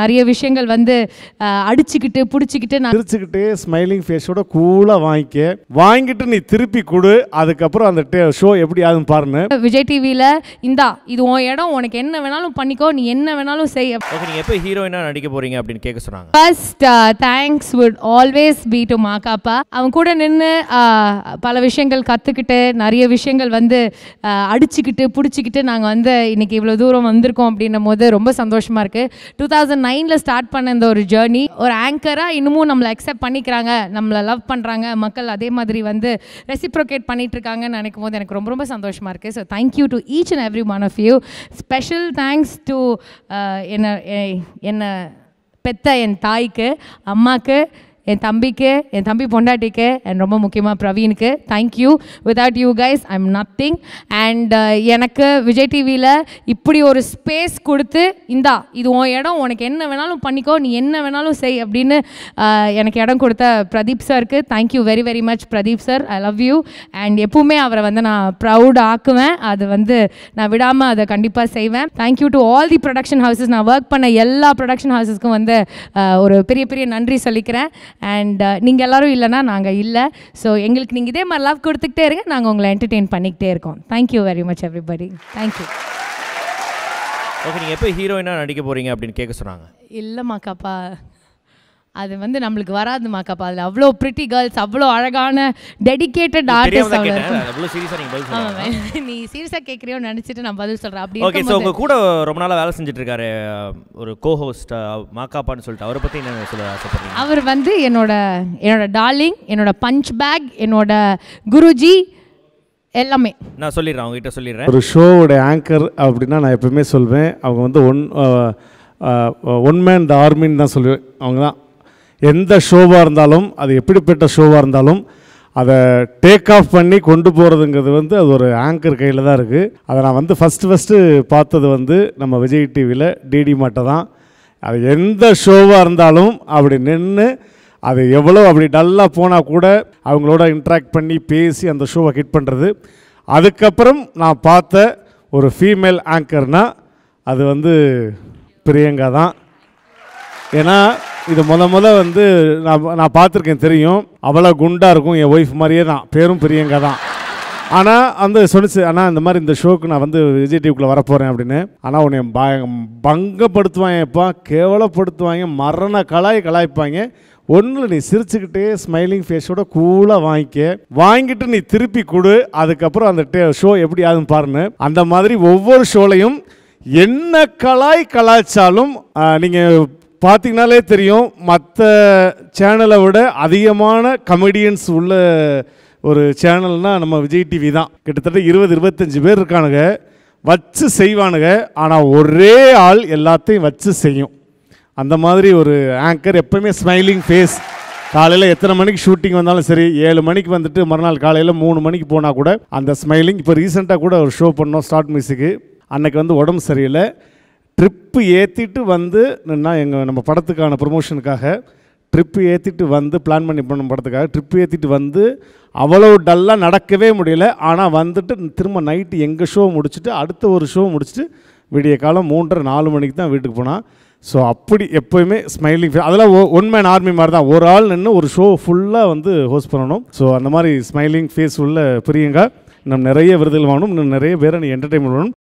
நிறைய விஷயங்கள் வந்து அடிச்சுக்கிட்டு பிடிச்சிக்கிட்டு நான் ஸ்மைலிங் ஃபேஸோட கூலாக வாங்கிக்க வாங்கிட்டு நீ திருப்பி கொடு அதுக்கப்புறம் அந்த ஷோ எப்படி ஆகுதுன்னு பாருன்னு விஜய் டிவியில் இந்தா இது உன் இடம் உனக்கு என்ன வேணாலும் பண்ணிக்கோ நீ என்ன வேணாலும் செய்ய ஓகே நீங்கள் எப்போ ஹீரோயினாக நடிக்க போகிறீங்க அப்படின்னு கேட்க சொன்னாங்க first thanks would always be to மாக்காப்பா அவன் கூட நின்று பல விஷயங்கள் கற்றுக்கிட்டு நிறைய விஷயங்கள் வந்து அடிச்சுக்கிட்டு பிடிச்சிக்கிட்டு நாங்கள் வந்து இன்னைக்கு இவ்வளோ தூரம் வந்திருக்கோம் அப்படின்னும் போது ரொம்ப சந்தோஷமாக இருக்குது டூ தௌசண்ட் நைனில் ஸ்டார்ட் பண்ண இந்த ஒரு ஜேர்னி ஒரு ஆங்கராக இன்னமும் நம்மளை அக்செப்ட் பண்ணிக்கிறாங்க நம்மளை லவ் பண்ணுறாங்க மக்கள் அதே மாதிரி வந்து ரெசிப்ரோகேட் பண்ணிகிட்ருக்காங்கன்னு நினைக்கும் போது எனக்கு ரொம்ப ரொம்ப சந்தோஷமாக இருக்குது so thank you to each and every one of you special thanks to என்ன என்னை பெத்த என் தாய்க்கு அம்மாவுக்கு என் தம்பிக்கு என் தம்பி பொண்டாட்டிக்கு அண்ட் ரொம்ப முக்கியமாக பிரவீனுக்கு thank you without you guys I am nothing and எனக்கு விஜய் டிவியில் இப்படி ஒரு ஸ்பேஸ் கொடுத்து இந்தா இது உன் இடம் உனக்கு என்ன வேணாலும் பண்ணிக்கோ நீ என்ன வேணாலும் செய் அப்படின்னு uh, எனக்கு இடம் கொடுத்த பிரதீப் சாருக்கு thank you very very much Pradeep sir I love you and எப்பவுமே அவரை வந்து நான் ப்ரௌட் ஆக்குவேன் அது வந்து நான் விடாமல் அதை கண்டிப்பாக செய்வேன் thank you to all the production houses நான் ஒர்க் பண்ண எல்லா ப்ரொடக்ஷன் ஹவுசஸ்க்கும் வந்து uh, ஒரு பெரிய பெரிய நன்றி சொல்லிக்கிறேன் அண்ட் uh, நீங்கள் எல்லோரும் இல்லைனா நாங்கள் இல்லை ஸோ எங்களுக்கு நீங்கள் இதே மாதிரி லவ் கொடுத்துக்கிட்டே இருங்க நாங்கள் உங்களை என்டர்டெயின் பண்ணிக்கிட்டே இருக்கோம் thank you very much everybody thank you okay நீங்கள் எப்போ ஹீரோயினாக நடிக்க போகிறீங்க அப்படின்னு கேட்க சொன்னாங்க இல்லைம்மாக்காப்பா அது வந்து நம்மளுக்கு வராது மாக்காப்பா அதில் அவ்வளோ பிரிட்டி கேர்ள்ஸ் அவ்வளோ அழகான டெடிக்கேட்டட் ஆர்டிஸ்ட் அவ்வளோ நீ சீரியஸாக கேட்குறியோ நினச்சிட்டு நான் பதில் சொல்கிறேன் அப்படி ஓகே சோ உங்க கூட ரொம்ப நாளாக வேலை செஞ்சுட்டு இருக்காரு ஒரு கோ ஹோஸ்ட் மாக்காப்பான்னு சொல்லிட்டு அவரை பற்றி என்ன சொல்ல ஆசைப்படுறீங்க அவர் வந்து என்னோட என்னோட டார்லிங் என்னோட பஞ்ச் பேக் என்னோட குருஜி எல்லாமே நான் சொல்லிடுறேன் அவங்ககிட்ட சொல்லிடுறேன் ஒரு ஷோவோட ஆங்கர் அப்படின்னா நான் எப்பவுமே சொல்வேன் அவங்க வந்து ஒன் ஒன் மேன் த ஆர்மின்னு தான் சொல்லுவேன் அவங்க தான் எந்த ஷோவாக இருந்தாலும் அது எப்படிப்பட்ட ஷோவாக இருந்தாலும் அதை டேக் ஆஃப் பண்ணி கொண்டு போகிறதுங்கிறது வந்து அது ஒரு ஆங்கர் கையில் தான் இருக்குது அதை நான் வந்து ஃபஸ்ட்டு ஃபஸ்ட்டு பார்த்தது வந்து நம்ம விஜய் டிவியில் டிடி மாட்டை தான் அது எந்த ஷோவாக இருந்தாலும் அப்படி நின்று அது எவ்வளோ அப்படி டல்லாக போனால் கூட அவங்களோட இன்ட்ராக்ட் பண்ணி பேசி அந்த ஷோவை ஹிட் பண்ணுறது அதுக்கப்புறம் நான் பார்த்த ஒரு ஃபீமேல் ஆங்கர்னால் அது வந்து பிரியங்கா தான் ஏன்னா இது முத முத வந்து நான் நான் பார்த்துருக்கேன் தெரியும் அவ்வளோ குண்டாக இருக்கும் என் ஒய்ஃப் மாதிரியே தான் பேரும் பெரியங்க தான் ஆனால் அந்த சொல்லிச்சு ஆனால் இந்த மாதிரி இந்த ஷோக்கு நான் வந்து விஜய் டிவிக்குள்ளே வரப்போகிறேன் அப்படின்னு ஆனால் உன்னை பய பங்கப்படுத்துவாங்க எப்போ கேவலப்படுத்துவாங்க மரண கலாய் கலாய்ப்பாங்க ஒன்றில் நீ சிரிச்சுக்கிட்டே ஸ்மைலிங் ஃபேஸோட கூலாக வாங்கிக்க வாங்கிட்டு நீ திருப்பி கொடு அதுக்கப்புறம் அந்த ஷோ எப்படி ஆகுதுன்னு பாருன்னு அந்த மாதிரி ஒவ்வொரு ஷோலையும் என்ன கலாய் கலாய்ச்சாலும் நீங்கள் பார்த்திங்கனாலே தெரியும் மற்ற சேனலை விட அதிகமான கமெடியன்ஸ் உள்ள ஒரு சேனல்னால் நம்ம விஜய் டிவி தான் கிட்டத்தட்ட இருபது இருபத்தஞ்சி பேர் இருக்கானுங்க வச்சு செய்வானுங்க ஆனால் ஒரே ஆள் எல்லாத்தையும் வச்சு செய்யும் அந்த மாதிரி ஒரு ஆங்கர் எப்போவுமே ஸ்மைலிங் ஃபேஸ் காலையில் எத்தனை மணிக்கு ஷூட்டிங் வந்தாலும் சரி ஏழு மணிக்கு வந்துட்டு மறுநாள் காலையில் மூணு மணிக்கு போனால் கூட அந்த ஸ்மைலிங் இப்போ ரீசெண்டாக கூட ஒரு ஷோ பண்ணோம் ஸ்டார்ட் மியூசிக்கு அன்னைக்கு வந்து உடம்பு சரியில்லை ட்ரிப்பு ஏற்றிட்டு வந்து நான் எங்கள் நம்ம படத்துக்கான ப்ரொமோஷனுக்காக ட்ரிப்பு ஏற்றிட்டு வந்து பிளான் பண்ணி பண்ண படத்துக்காக ட்ரிப்பு ஏற்றிட்டு வந்து அவ்வளோ டல்லாக நடக்கவே முடியல ஆனால் வந்துட்டு திரும்ப நைட்டு எங்கள் ஷோ முடிச்சுட்டு அடுத்த ஒரு ஷோ முடிச்சுட்டு விடிய காலம் மூன்றரை நாலு மணிக்கு தான் வீட்டுக்கு போனான் ஸோ அப்படி எப்போயுமே ஸ்மைலிங் அதெல்லாம் ஒன் மேன் ஆர்மி மாதிரி தான் ஒரு ஆள் நின்று ஒரு ஷோ ஃபுல்லாக வந்து ஹோஸ்ட் பண்ணணும் ஸோ அந்த மாதிரி ஸ்மைலிங் ஃபேஸ் உள்ள பிரியங்கா நம்ம நிறைய விருதுகள் வாங்கணும் இன்னும் நிறைய பேரை நீ என்டர்டைன்மெண்ட் பண்ணணும்